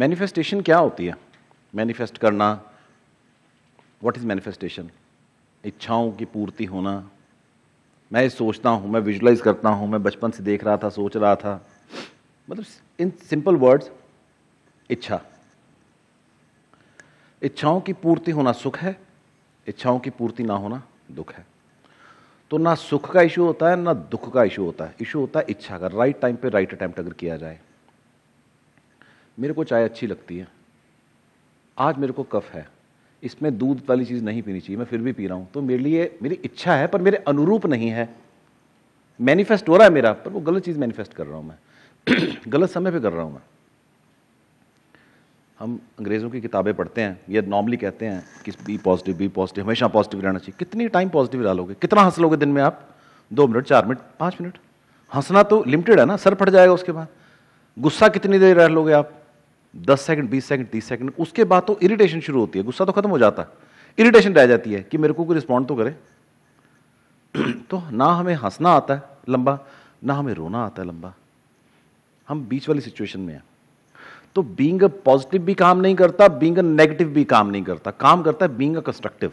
manifestation क्या होती है मैनिफेस्ट करना व्हाट इज मैनिफेस्टेशन इच्छाओं की पूर्ति होना मैं सोचता हूँ मैं विजुलाइज करता हूँ मैं बचपन से देख रहा था सोच रहा था मतलब इन सिंपल वर्ड्स इच्छा इच्छाओं की पूर्ति होना सुख है इच्छाओं की पूर्ति ना होना दुख है तो ना सुख का इशू होता है ना दुख का इशू होता है इशू होता है इच्छा का राइट टाइम पे राइट अटैम्प्ट अगर किया जाए मेरे को चाय अच्छी लगती है आज मेरे को कफ है इसमें दूध वाली चीज़ नहीं पीनी चाहिए मैं फिर भी पी रहा हूँ तो मेरे लिए मेरी इच्छा है पर मेरे अनुरूप नहीं है मैनिफेस्ट हो रहा है मेरा पर वो गलत चीज़ मैनिफेस्ट कर रहा हूँ मैं गलत समय पे कर रहा हूँ मैं हम अंग्रेज़ों की किताबें पढ़ते हैं या नॉर्मली कहते हैं कि बी पॉजिटिव बी पॉजिटिव हमेशा पॉजिटिव रहना चाहिए कितनी टाइम पॉजिटिव डालोगे कितना हंस लोगे दिन में आप दो मिनट चार मिनट पाँच मिनट हंसना तो लिमिटेड है ना सर फट जाएगा उसके बाद गुस्सा कितनी देर रह लोगे आप दस सेकंड बीस सेकंड तीस सेकंड उसके बाद तो इरिटेशन शुरू होती है गुस्सा तो खत्म हो जाता है इरिटेशन रह जाती है कि मेरे को कोई रिस्पॉन्ड तो करे तो ना हमें हंसना आता है लंबा ना हमें रोना आता है लंबा हम बीच वाली सिचुएशन में हैं तो बींग पॉजिटिव भी काम नहीं करता बींग नेगेटिव भी काम नहीं करता काम करता है बींग कंस्ट्रक्टिव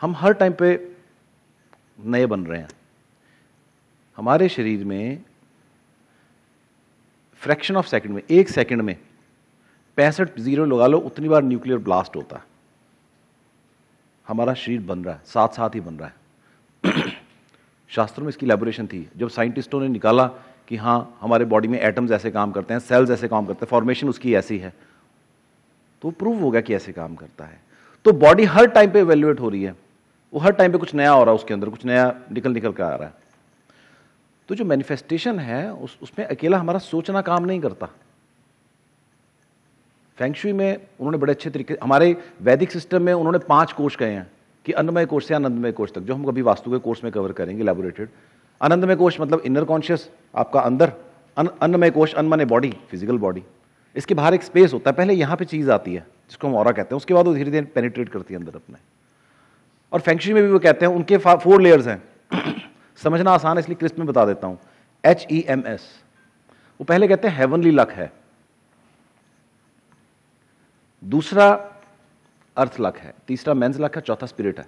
हम हर टाइम पे नए बन रहे हैं हमारे शरीर में फ्रैक्शन ऑफ सेकंड में एक सेकंड में पैंसठ जीरो लगा लो उतनी बार न्यूक्लियर ब्लास्ट होता है हमारा शरीर बन रहा है साथ साथ ही बन रहा है शास्त्रों में इसकी लेबोरेशन थी जब साइंटिस्टों ने निकाला कि हाँ हमारे बॉडी में एटम्स ऐसे काम करते हैं सेल्स ऐसे काम करते हैं फॉर्मेशन उसकी ऐसी है तो प्रूव हो गया कि ऐसे काम करता है तो बॉडी हर टाइम पे एवेल्युएट हो रही है वो हर टाइम पे कुछ नया हो रहा है उसके अंदर कुछ नया निकल निकल कर आ रहा है तो जो मैनिफेस्टेशन है उस उसमें अकेला हमारा सोचना काम नहीं करता फैंक्शुई में उन्होंने बड़े अच्छे तरीके हमारे वैदिक सिस्टम में उन्होंने पांच कोर्स कहे हैं कि अन्नमय कोर्स से आनंदमय कोर्स तक जो हम कभी वास्तु के कोर्स में कवर करेंगे लेबोरेटेड आनंदमय कोष मतलब इनर कॉन्शियस आपका अंदर अन्नमय कोश अन्न बॉडी फिजिकल बॉडी इसके बाहर एक स्पेस होता है पहले यहाँ पे चीज़ आती है जिसको हम और कहते हैं उसके बाद वो धीरे धीरे पेनिट्रेट करती है अंदर अपने और फैंक्शुई में भी वो कहते हैं उनके फोर लेयर्स हैं समझना आसान है इसलिए क्रिस्प में बता देता हूं एच ई एम एस वो पहले कहते हैं हेवनली लक है दूसरा अर्थ लक है तीसरा मेंस लक है चौथा स्पिरिट है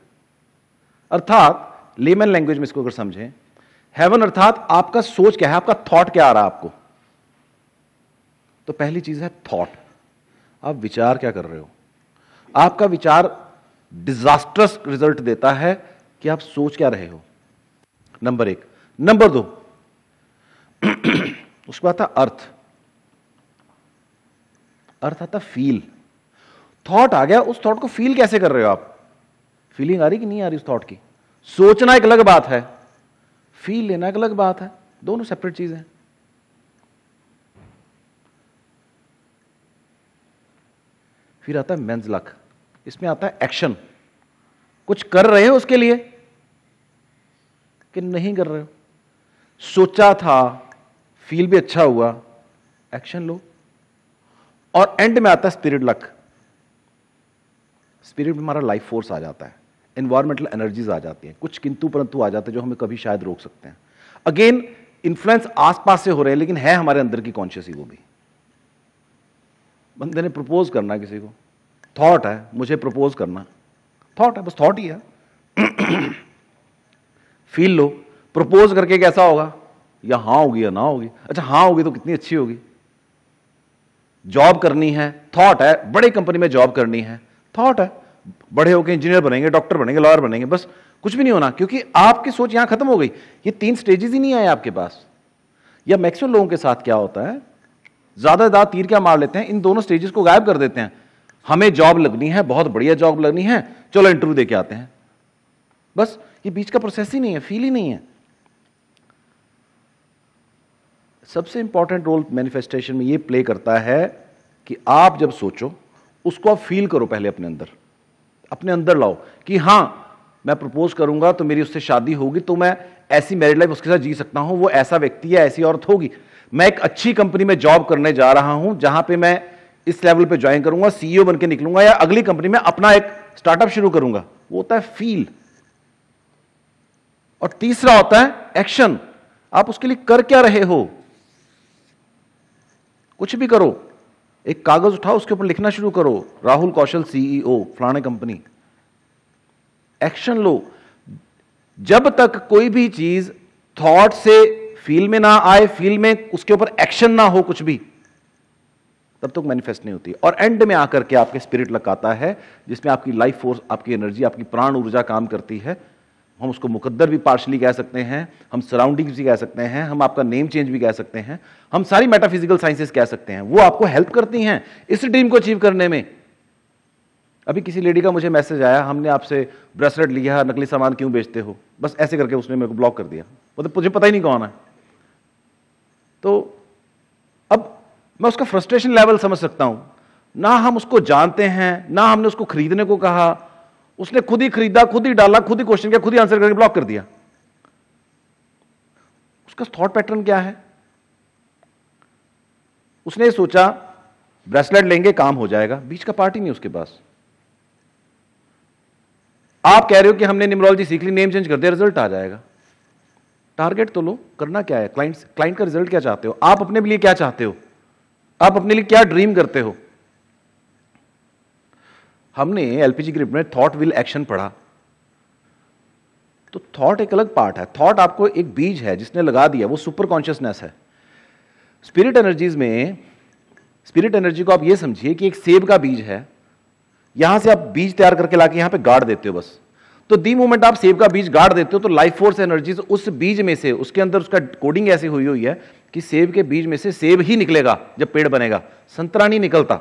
अर्थात लेमन लैंग्वेज में इसको अगर समझें हेवन अर्थात आपका सोच क्या है आपका थॉट क्या आ रहा है आपको तो पहली चीज है थॉट आप विचार क्या कर रहे हो आपका विचार डिजास्टर्स रिजल्ट देता है कि आप सोच क्या रहे हो नंबर एक नंबर दो उसको आता अर्थ अर्थ आता फील थॉट आ गया उस थॉट को फील कैसे कर रहे हो आप फीलिंग आ रही कि नहीं आ रही उस थॉट की सोचना एक अलग बात है फील लेना एक अलग बात है दोनों सेपरेट चीज है फिर आता है मेन्स लक इसमें आता है एक्शन कुछ कर रहे हो उसके लिए कि नहीं कर रहे हो सोचा था फील भी अच्छा हुआ एक्शन लो और एंड में आता है स्पिरिट लक स्पिरिट में हमारा लाइफ फोर्स आ जाता है इन्वायरमेंटल एनर्जीज आ जाती हैं कुछ किंतु परंतु आ जाते हैं जो हमें कभी शायद रोक सकते हैं अगेन इन्फ्लुएंस आसपास से हो रहे हैं लेकिन है हमारे अंदर की कॉन्शियस ही वो भी बंदे ने प्रपोज करना किसी को थॉट है मुझे प्रपोज करना थॉट है बस थॉट ही है फील लो प्रपोज करके कैसा होगा या हाँ होगी या ना होगी अच्छा हाँ होगी तो कितनी अच्छी होगी जॉब करनी है थॉट है बड़े कंपनी में जॉब करनी है थॉट है बड़े होके इंजीनियर बनेंगे डॉक्टर बनेंगे लॉयर बनेंगे बस कुछ भी नहीं होना क्योंकि आपकी सोच यहां खत्म हो गई ये तीन स्टेजेस ही नहीं आए आपके पास या मैक्सिमम लोगों के साथ क्या होता है ज्यादा ज्यादा तीर क्या मार लेते हैं इन दोनों स्टेजेस को गायब कर देते हैं हमें जॉब लगनी है बहुत बढ़िया जॉब लगनी है चलो इंटरव्यू दे के आते हैं बस ये बीच का प्रोसेस ही नहीं है फील ही नहीं है सबसे इंपॉर्टेंट रोल मैनिफेस्टेशन में ये प्ले करता है कि आप जब सोचो उसको आप फील करो पहले अपने अंदर अपने अंदर लाओ कि हाँ मैं प्रपोज करूंगा तो मेरी उससे शादी होगी तो मैं ऐसी मैरिड लाइफ उसके साथ जी सकता हूं वो ऐसा व्यक्ति है ऐसी औरत होगी मैं एक अच्छी कंपनी में जॉब करने जा रहा हूं जहां पे मैं इस लेवल पे ज्वाइन करूंगा सीईओ बनकर निकलूंगा या अगली कंपनी में अपना एक स्टार्टअप शुरू करूंगा वो होता है फील और तीसरा होता है एक्शन आप उसके लिए कर क्या रहे हो कुछ भी करो एक कागज उठाओ उसके ऊपर लिखना शुरू करो राहुल कौशल सीईओ e फलाने कंपनी एक्शन लो जब तक कोई भी चीज थॉट से फील में ना आए फील में उसके ऊपर एक्शन ना हो कुछ भी तब तक तो मैनिफेस्ट नहीं होती और एंड में आकर के आपके स्पिरिट लगाता है जिसमें आपकी लाइफ फोर्स आपकी एनर्जी आपकी प्राण ऊर्जा काम करती है हम उसको मुकद्दर भी पार्शली कह सकते हैं हम सराउंडिंग्स भी कह सकते हैं हम आपका नेम चेंज भी कह सकते हैं हम सारी मेटाफिजिकल साइंसेस कह सकते हैं वो आपको हेल्प करती हैं इस ड्रीम को अचीव करने में अभी किसी लेडी का मुझे मैसेज आया हमने आपसे ब्रेसलेट लिया नकली सामान क्यों बेचते हो बस ऐसे करके उसने मेरे को ब्लॉक कर दिया मतलब मुझे पता ही नहीं कौन है तो अब मैं उसका फ्रस्ट्रेशन लेवल समझ सकता हूँ ना हम उसको जानते हैं ना हमने उसको खरीदने को कहा उसने खुद ही खरीदा खुद ही डाला खुद ही क्वेश्चन किया खुद ही आंसर करके ब्लॉक कर दिया उसका थॉट पैटर्न क्या है उसने सोचा ब्रेसलेट लेंगे काम हो जाएगा बीच का पार्टी नहीं उसके पास आप कह रहे हो कि हमने न्यूमरोलॉजी सीख ली नेम चेंज कर दिया रिजल्ट आ जाएगा टारगेट तो लो करना क्या है क्लाइंट क्लाइंट का रिजल्ट क्या चाहते हो आप अपने लिए क्या चाहते हो आप अपने लिए क्या ड्रीम करते हो हमने एलपीजी ग्रिप में थॉट विल एक्शन पढ़ा तो थॉट एक अलग पार्ट है थॉट आपको एक बीज है जिसने लगा दिया वो सुपर कॉन्शियसनेस है स्पिरिट एनर्जीज में स्पिरिट एनर्जी को आप ये समझिए कि एक सेब का बीज है यहां से आप बीज तैयार करके लाके यहां पे गाड़ देते हो बस तो दी मोमेंट आप सेब का बीज गाड़ देते हो तो लाइफ फोर्स एनर्जीज उस बीज में से उसके अंदर उसका कोडिंग ऐसी हुई हुई है कि सेब के बीज में से सेब ही निकलेगा जब पेड़ बनेगा संतरा नहीं निकलता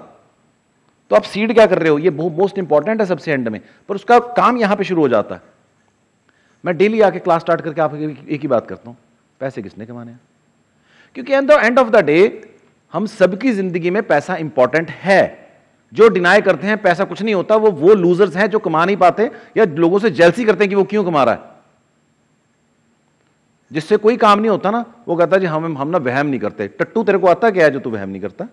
तो आप सीड क्या कर रहे हो ये मोस्ट इंपॉर्टेंट है सबसे एंड में पर उसका काम यहां पे शुरू हो जाता है मैं डेली आके क्लास स्टार्ट करके आपको एक ही बात करता हूं पैसे किसने कमाने हैं क्योंकि at the end of the day हम सबकी जिंदगी में पैसा इंपॉर्टेंट है जो डिनाई करते हैं पैसा कुछ नहीं होता वो वो लूजर्स हैं जो कमा नहीं पाते या लोगों से जेलसी करते हैं कि वो क्यों कमा रहा है जिससे कोई काम नहीं होता ना वो कहता जी हम हम ना वहम नहीं करते टट्टू तेरे को आता क्या है जो तू वहम नहीं करता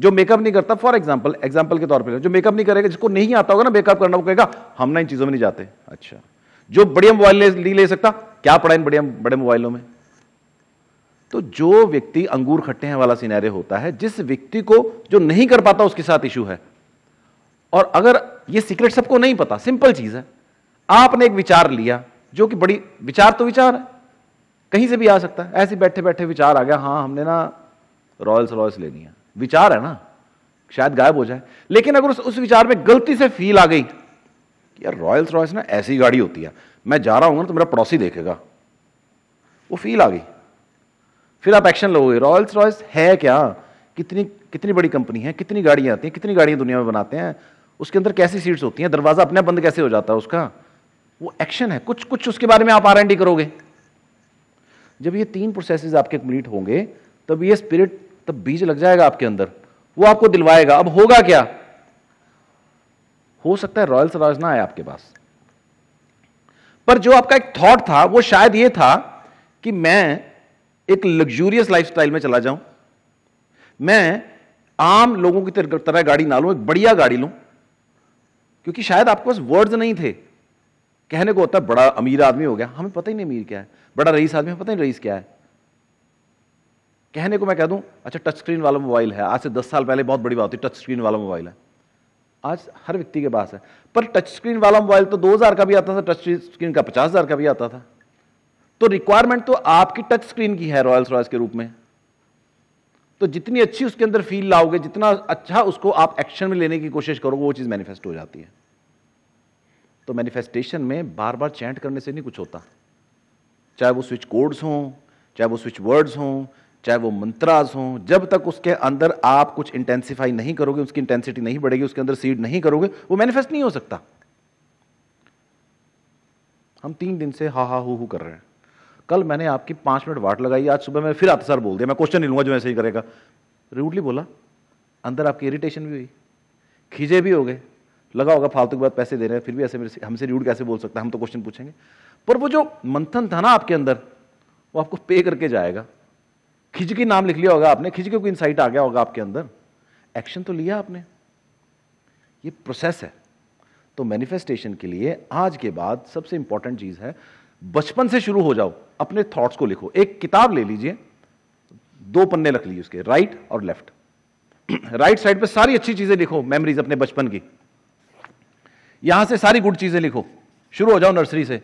जो मेकअप नहीं करता फॉर एग्जाम्पल एग्जाम्पल के तौर पर जो मेकअप नहीं करेगा जिसको नहीं आता होगा ना मेकअप करना वो कहेगा हम ना इन चीजों में नहीं जाते अच्छा जो बढ़िया मोबाइल ले, नहीं ले सकता क्या पड़ा इन बढ़िया बड़े मोबाइलों में तो जो व्यक्ति अंगूर खट्टे हैं वाला सिनेरियो होता है जिस व्यक्ति को जो नहीं कर पाता उसके साथ इशू है और अगर ये सीक्रेट सबको नहीं पता सिंपल चीज है आपने एक विचार लिया जो कि बड़ी विचार तो विचार है कहीं से भी आ सकता है ऐसे बैठे बैठे विचार आ गया हाँ हमने ना रॉयल्स रॉयल्स लेनी है विचार है ना शायद गायब हो जाए लेकिन अगर उस उस विचार में गलती से फील आ गई कि यार रॉयल्स रॉयस ना ऐसी गाड़ी होती है मैं जा रहा हूँ ना तो मेरा पड़ोसी देखेगा वो फील आ गई फिर आप एक्शन लोगे रॉयल्स रॉयस है क्या कितनी कितनी बड़ी कंपनी है कितनी गाड़ियाँ आती हैं कितनी गाड़ियाँ दुनिया में बनाते हैं उसके अंदर कैसी सीट्स होती हैं दरवाज़ा अपने बंद कैसे हो जाता है उसका वो एक्शन है कुछ कुछ उसके बारे में आप आर करोगे जब ये तीन प्रोसेसेस आपके कंप्लीट होंगे तब ये स्पिरिट तब बीज लग जाएगा आपके अंदर वो आपको दिलवाएगा अब होगा क्या हो सकता है रॉयल सराज ना आए आपके पास पर जो आपका एक थॉट था वो शायद ये था कि मैं एक लग्जूरियस लाइफस्टाइल में चला जाऊं मैं आम लोगों की तरह गाड़ी ना लूं एक बढ़िया गाड़ी लूं क्योंकि शायद आपके पास वर्ड्स नहीं थे कहने को होता है बड़ा अमीर आदमी हो गया हमें पता ही नहीं अमीर क्या है बड़ा रईस आदमी हमें पता ही नहीं रईस क्या है कहने को मैं कह दूं अच्छा टच स्क्रीन वाला मोबाइल है आज से दस साल पहले बहुत बड़ी बात थी टच स्क्रीन वाला मोबाइल है आज हर व्यक्ति के पास है पर टच स्क्रीन वाला मोबाइल तो 2000 का भी आता था टच स्क्रीन का 50000 का भी आता था तो रिक्वायरमेंट तो आपकी टच स्क्रीन की है रॉयल्स रॉयस के रूप में तो जितनी अच्छी उसके अंदर फील लाओगे जितना अच्छा उसको आप एक्शन में लेने की कोशिश करोगे वो चीज़ मैनिफेस्ट हो जाती है तो मैनिफेस्टेशन में बार बार चैंट करने से नहीं कुछ होता चाहे वो स्विच कोड्स हों चाहे वो स्विच वर्ड्स हों चाहे वो मंत्रास हों जब तक उसके अंदर आप कुछ इंटेंसिफाई नहीं करोगे उसकी इंटेंसिटी नहीं बढ़ेगी उसके अंदर सीड नहीं करोगे वो मैनिफेस्ट नहीं हो सकता हम तीन दिन से हा हा हु हु कर रहे हैं कल मैंने आपकी पांच मिनट वाट लगाई आज सुबह मैं फिर आप सर बोल दिया मैं क्वेश्चन नहीं लूंगा जो ऐसे ही करेगा रूडली बोला अंदर आपकी इरिटेशन भी हुई खींचे भी हो गए लगा होगा फालतू के बाद पैसे दे रहे हैं फिर भी ऐसे मेरे हमसे रूड कैसे बोल सकता है हम तो क्वेश्चन पूछेंगे पर वो जो मंथन था ना आपके अंदर वो आपको पे करके जाएगा खिचकी नाम लिख लिया होगा आपने खिचकी को इनसाइट आ गया होगा आपके अंदर एक्शन तो लिया आपने ये प्रोसेस है तो मैनिफेस्टेशन के लिए आज के बाद सबसे इंपॉर्टेंट चीज है बचपन से शुरू हो जाओ अपने थॉट्स को लिखो एक किताब ले लीजिए दो पन्ने रख लीजिए उसके राइट और लेफ्ट राइट साइड पे सारी अच्छी चीजें लिखो मेमोरीज अपने बचपन की यहां से सारी गुड चीजें लिखो शुरू हो जाओ नर्सरी से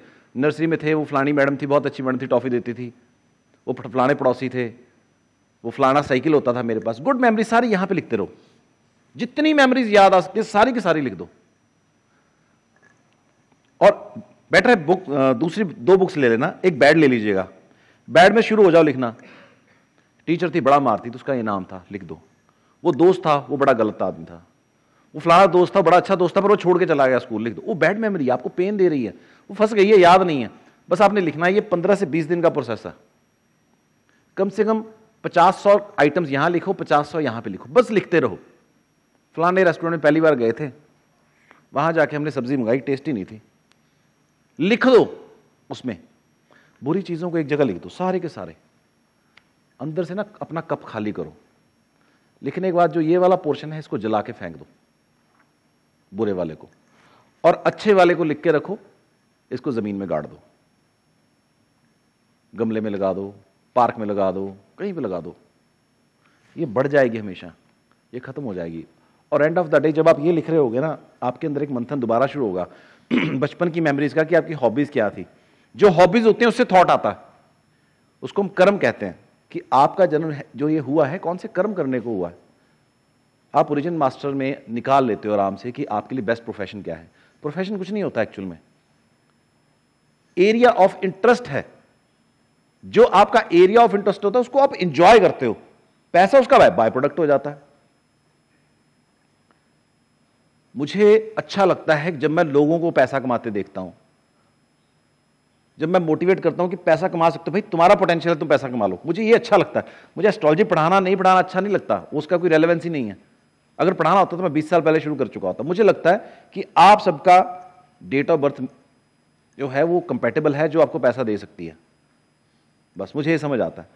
नर्सरी में थे वो फलानी मैडम थी बहुत अच्छी मैडम थी टॉफी देती थी वो फलाने पड़ोसी थे वो फलाना साइकिल होता था मेरे पास गुड मेमोरी सारी यहां पे लिखते रहो जितनी मेमोरीज याद आ सकती सारी की सारी लिख दो और बेटर है बुक दूसरी दो बुक्स ले लेना एक बैड ले लीजिएगा बैड में शुरू हो जाओ लिखना टीचर थी बड़ा मारती तो उसका इनाम था लिख दो वो दोस्त था वो बड़ा गलत आदमी था वो फलाना दोस्त था बड़ा अच्छा दोस्त था पर वो छोड़ के चला गया स्कूल लिख दो वो बैड मेमोरी आपको पेन दे रही है वो फंस गई है याद नहीं है बस आपने लिखना है ये पंद्रह से बीस दिन का प्रोसेस है कम से कम पचास सौ आइटम्स यहां लिखो पचास सौ यहां पर लिखो बस लिखते रहो फलाने रेस्टोरेंट में पहली बार गए थे वहां जाके हमने सब्जी मंगाई टेस्टी नहीं थी लिख दो उसमें बुरी चीजों को एक जगह लिख दो सारे के सारे अंदर से ना अपना कप खाली करो लिखने के बाद जो ये वाला पोर्शन है इसको जला के फेंक दो बुरे वाले को और अच्छे वाले को लिख के रखो इसको जमीन में गाड़ दो गमले में लगा दो पार्क में लगा दो कहीं भी लगा दो ये बढ़ जाएगी हमेशा ये खत्म हो जाएगी और एंड ऑफ द डे जब आप ये लिख रहे होगे ना आपके अंदर एक मंथन दोबारा शुरू होगा बचपन की मेमोरीज का कि आपकी हॉबीज क्या थी जो हॉबीज होती हैं उससे थॉट आता है उसको हम कर्म कहते हैं कि आपका जन्म जो ये हुआ है कौन से कर्म करने को हुआ है आप ओरिजिन मास्टर में निकाल लेते हो आराम से कि आपके लिए बेस्ट प्रोफेशन क्या है प्रोफेशन कुछ नहीं होता एक्चुअल में एरिया ऑफ इंटरेस्ट है जो आपका एरिया ऑफ इंटरेस्ट होता है उसको आप इंजॉय करते हो पैसा उसका बाय प्रोडक्ट हो जाता है मुझे अच्छा लगता है जब मैं लोगों को पैसा कमाते देखता हूं जब मैं मोटिवेट करता हूं कि पैसा कमा सकते हो भाई तुम्हारा पोटेंशियल है तुम पैसा कमा लो मुझे ये अच्छा लगता है मुझे एस्ट्रोलॉजी पढ़ाना नहीं पढ़ाना अच्छा नहीं लगता उसका कोई रेलेवेंस ही नहीं है अगर पढ़ाना होता तो मैं 20 साल पहले शुरू कर चुका होता मुझे लगता है कि आप सबका डेट ऑफ बर्थ जो है वो कंपेटेबल है जो आपको पैसा दे सकती है बस मुझे ये समझ आता है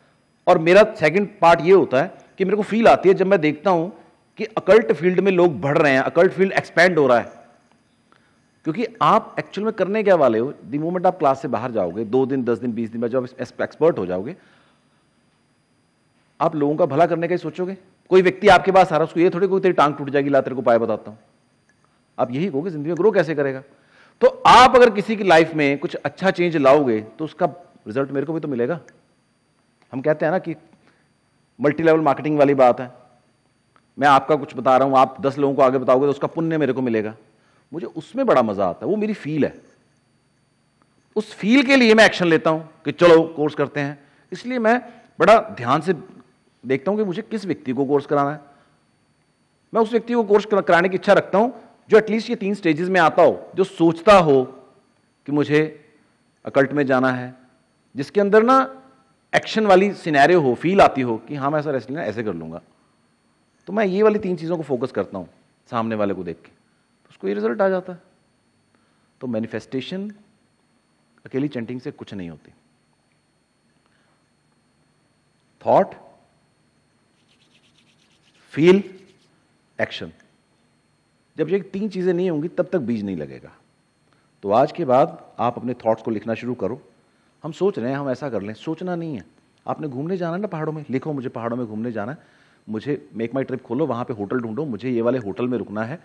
और मेरा सेकंड पार्ट ये होता है कि मेरे को फील आती है जब मैं देखता हूं कि अकल्ट फील्ड में लोग बढ़ रहे हैं अकल्ट फील्ड एक्सपेंड हो रहा है क्योंकि आप एक्चुअल में करने क्या वाले हो दी मोमेंट आप क्लास से बाहर जाओगे दो दिन दस दिन बीस दिन में जब एक्सपर्ट हो जाओगे आप लोगों का भला करने का ही सोचोगे कोई व्यक्ति आपके पास आ रहा है उसको ये थोड़ी कोई तेरी टांग टूट जाएगी ला तेरे को पाए बताता हूं आप यही कहोगे जिंदगी में ग्रो कैसे करेगा तो आप अगर किसी की लाइफ में कुछ अच्छा चेंज लाओगे तो उसका रिजल्ट मेरे को भी तो मिलेगा हम कहते हैं ना कि मल्टी लेवल मार्केटिंग वाली बात है मैं आपका कुछ बता रहा हूँ आप दस लोगों को आगे बताओगे तो उसका पुण्य मेरे को मिलेगा मुझे उसमें बड़ा मजा आता है वो मेरी फील है उस फील के लिए मैं एक्शन लेता हूँ कि चलो कोर्स करते हैं इसलिए मैं बड़ा ध्यान से देखता हूँ कि मुझे किस व्यक्ति को कोर्स कराना है मैं उस व्यक्ति को कोर्स कराने की इच्छा रखता हूँ जो एटलीस्ट ये तीन स्टेजेस में आता हो जो सोचता हो कि मुझे अकल्ट में जाना है जिसके अंदर ना एक्शन वाली सिनेरियो हो फील आती हो कि हाँ मैं ऐसा रेसलिंग ऐसे कर लूंगा तो मैं ये वाली तीन चीज़ों को फोकस करता हूँ सामने वाले को देख के तो उसको ये रिजल्ट आ जाता है तो मैनिफेस्टेशन अकेली चेंटिंग से कुछ नहीं होती थॉट फील एक्शन जब ये तीन चीज़ें नहीं होंगी तब तक बीज नहीं लगेगा तो आज के बाद आप अपने थॉट्स को लिखना शुरू करो हम सोच रहे हैं हम ऐसा कर लें सोचना नहीं है आपने घूमने जाना है ना पहाड़ों में लिखो मुझे पहाड़ों में घूमने जाना है मुझे मेक माई ट्रिप खोलो वहाँ पे होटल ढूंढो मुझे ये वाले होटल में रुकना है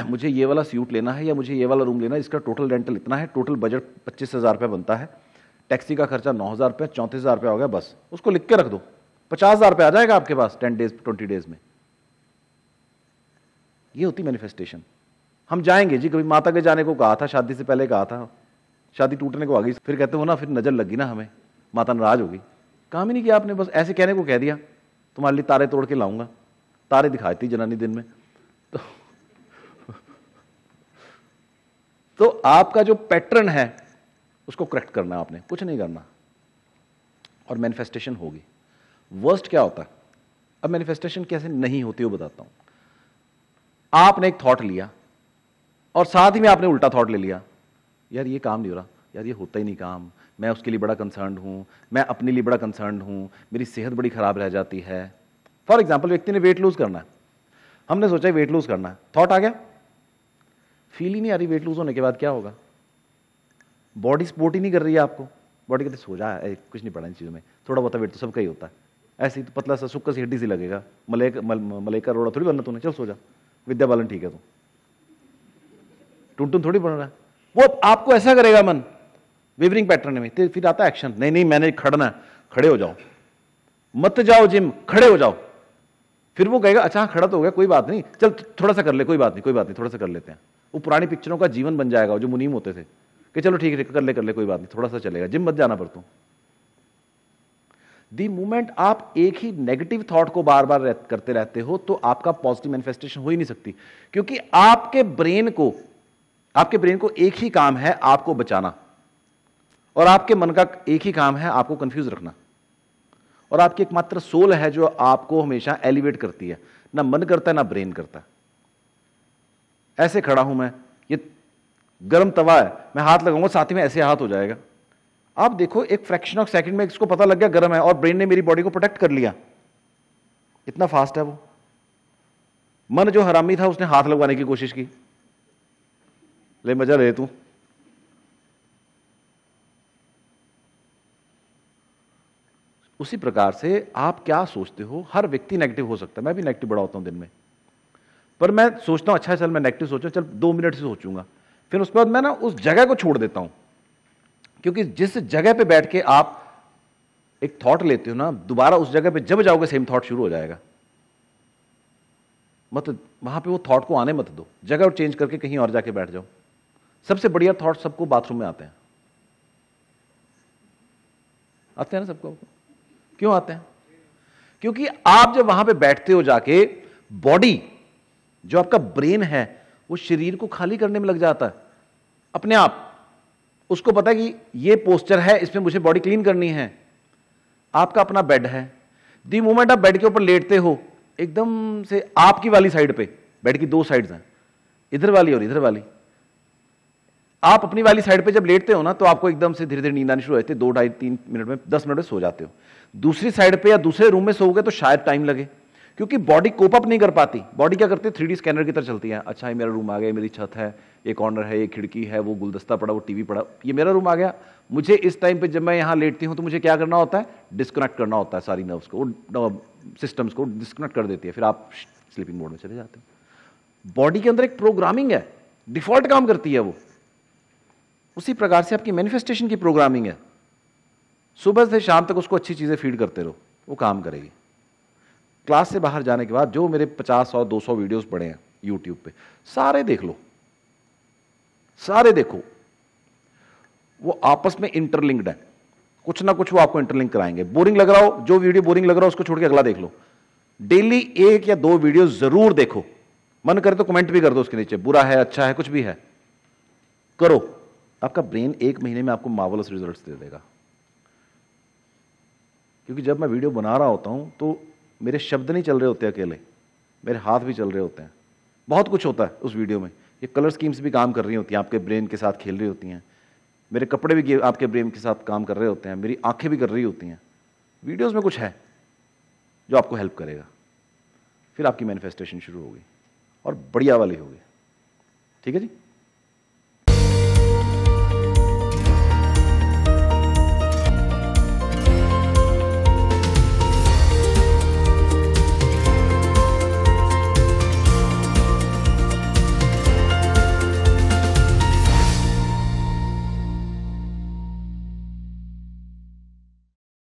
मुझे ये वाला सूट लेना है या मुझे ये वाला रूम लेना है इसका टोटल रेंटल इतना है टोटल बजट पच्चीस हज़ार रुपया बनता है टैक्सी का खर्चा नौ हज़ार रुपया चौंतीस हज़ार रुपया हो गया बस उसको लिख के रख दो पचास हज़ार रुपया आ जाएगा आपके पास टेन डेज ट्वेंटी डेज में ये होती मैनिफेस्टेशन हम जाएंगे जी कभी माता के जाने को कहा था शादी से पहले कहा था शादी टूटने को आ गई फिर कहते हो ना फिर नज़र लगी ना हमें माता नाराज होगी काम ही नहीं किया आपने बस ऐसे कहने को कह दिया तुम्हारे लिए तारे तोड़ के लाऊंगा तारे दिखाती जनानी दिन में तो तो आपका जो पैटर्न है उसको करेक्ट करना आपने कुछ नहीं करना और मैनिफेस्टेशन होगी वर्स्ट क्या होता है अब मैनिफेस्टेशन कैसे नहीं होती वो बताता हूं आपने एक थॉट लिया और साथ ही में आपने उल्टा थॉट ले लिया यार ये काम नहीं हो रहा यार ये होता ही नहीं काम मैं उसके लिए बड़ा कंसर्न हूँ मैं अपने लिए बड़ा कंसर्न हूँ मेरी सेहत बड़ी ख़राब रह जाती है फॉर एग्जाम्पल व्यक्ति ने वेट लूज़ करना है हमने सोचा वेट लूज़ करना है थॉट आ गया फील ही नहीं आ रही वेट लूज़ होने के बाद क्या होगा बॉडी सपोर्ट ही नहीं कर रही है आपको बॉडी कहते सो जा कुछ नहीं पड़ा इन चीज़ों में थोड़ा बहुत वेट तो सबका ही होता है ऐसे ही तो पतला सा सुक्का सी हड्डी सी लगेगा मलेक मल, का रोड़ा थोड़ी बनना तूने चल सो जा विद्या बालन ठीक है तू टुन टुन थोड़ी बन रहा है वो आपको ऐसा करेगा मन वेवरिंग पैटर्न में फिर आता एक्शन नहीं नहीं मैंने खड़ना खड़े हो जाओ मत जाओ जिम खड़े हो जाओ फिर वो कहेगा अच्छा खड़ा तो हो गया कोई बात नहीं चल थोड़ा सा कर ले कोई बात नहीं कोई बात नहीं थोड़ा सा कर लेते हैं वो पुरानी पिक्चरों का जीवन बन जाएगा जो मुनीम होते थे कि चलो ठीक है कर ले कर ले कोई बात नहीं थोड़ा सा चलेगा जिम मत जाना पड़ता दी मोमेंट आप एक ही नेगेटिव थॉट को बार बार करते रहते हो तो आपका पॉजिटिव मैनिफेस्टेशन हो ही नहीं सकती क्योंकि आपके ब्रेन को आपके ब्रेन को एक ही काम है आपको बचाना और आपके मन का एक ही काम है आपको कंफ्यूज रखना और आपकी एकमात्र सोल है जो आपको हमेशा एलिवेट करती है ना मन करता है ना ब्रेन करता है ऐसे खड़ा हूं मैं ये गर्म तवा है मैं हाथ लगाऊंगा साथ ही में ऐसे हाथ हो जाएगा आप देखो एक फ्रैक्शन ऑफ सेकंड में इसको पता लग गया गर्म है और ब्रेन ने मेरी बॉडी को प्रोटेक्ट कर लिया इतना फास्ट है वो मन जो हरामी था उसने हाथ लगवाने की कोशिश की ले मजा ले तू उसी प्रकार से आप क्या सोचते हो हर व्यक्ति नेगेटिव हो सकता है मैं भी नेगेटिव बड़ा होता हूं दिन में पर मैं सोचता हूं अच्छा चल मैं नेगेटिव सोचूं चल दो मिनट से सोचूंगा फिर उसके बाद मैं ना उस जगह को छोड़ देता हूं क्योंकि जिस जगह पे बैठ के आप एक थॉट लेते हो ना दोबारा उस जगह पे जब जाओगे सेम थॉट शुरू हो जाएगा मत मतलब वहां पे वो थॉट को आने मत दो जगह चेंज करके कहीं और जाके बैठ जाओ सबसे बढ़िया थॉट सबको बाथरूम में आते हैं आते हैं ना सबको क्यों आते हैं क्योंकि आप जब वहां पे बैठते हो जाके बॉडी जो आपका ब्रेन है वो शरीर को खाली करने में लग जाता है अपने आप उसको पता है कि ये पोस्चर है इसमें मुझे बॉडी क्लीन करनी है आपका अपना बेड है दी मोमेंट आप बेड के ऊपर लेटते हो एकदम से आपकी वाली साइड पे बेड की दो साइड्स हैं इधर वाली और इधर वाली आप अपनी वाली साइड पे जब लेटते हो ना तो आपको एकदम से धीरे धीरे नींद आनी शुरू होती है दो ढाई तीन मिनट में दस मिनट में सो जाते हो दूसरी साइड पे या दूसरे रूम में सोओगे तो शायद टाइम लगे क्योंकि बॉडी कोप अप नहीं कर पाती बॉडी क्या करती है थ्री स्कैनर की तरह चलती है अच्छा ये मेरा रूम आ गया मेरी छत है ये कॉर्नर है ये खिड़की है वो गुलदस्ता पड़ा वो टीवी पड़ा ये मेरा रूम आ गया मुझे इस टाइम पे जब मैं यहाँ लेटती हूँ तो मुझे क्या करना होता है डिस्कनेक्ट करना होता है सारी नर्व्स को सिस्टम्स को डिस्कनेक्ट कर देती है फिर आप स्लीपिंग मोड में चले जाते हो बॉडी के अंदर एक प्रोग्रामिंग है डिफॉल्ट काम करती है वो उसी प्रकार से आपकी मैनिफेस्टेशन की प्रोग्रामिंग है सुबह से शाम तक उसको अच्छी चीज़ें फीड करते रहो वो काम करेगी क्लास से बाहर जाने के बाद जो मेरे पचास सौ दो सौ वीडियोज़ पड़े हैं यूट्यूब पे सारे देख लो सारे देखो वो आपस में इंटरलिंक्ड है कुछ ना कुछ वो आपको इंटरलिंक कराएंगे बोरिंग लग रहा हो जो वीडियो बोरिंग लग रहा हो उसको छोड़ के अगला देख लो डेली एक या दो वीडियो जरूर देखो मन करे तो कमेंट भी कर दो उसके नीचे बुरा है अच्छा है कुछ भी है करो आपका ब्रेन एक महीने में आपको मावलस रिजल्ट दे देगा क्योंकि जब मैं वीडियो बना रहा होता हूँ तो मेरे शब्द नहीं चल रहे होते अकेले मेरे हाथ भी चल रहे होते हैं बहुत कुछ होता है उस वीडियो में ये कलर स्कीम्स भी काम कर रही होती हैं आपके ब्रेन के साथ खेल रही होती हैं मेरे कपड़े भी आपके ब्रेन के साथ काम कर रहे होते हैं मेरी आंखें भी कर रही होती हैं वीडियोज़ में कुछ है जो आपको हेल्प करेगा फिर आपकी मैनिफेस्टेशन शुरू होगी और बढ़िया वाली होगी ठीक है जी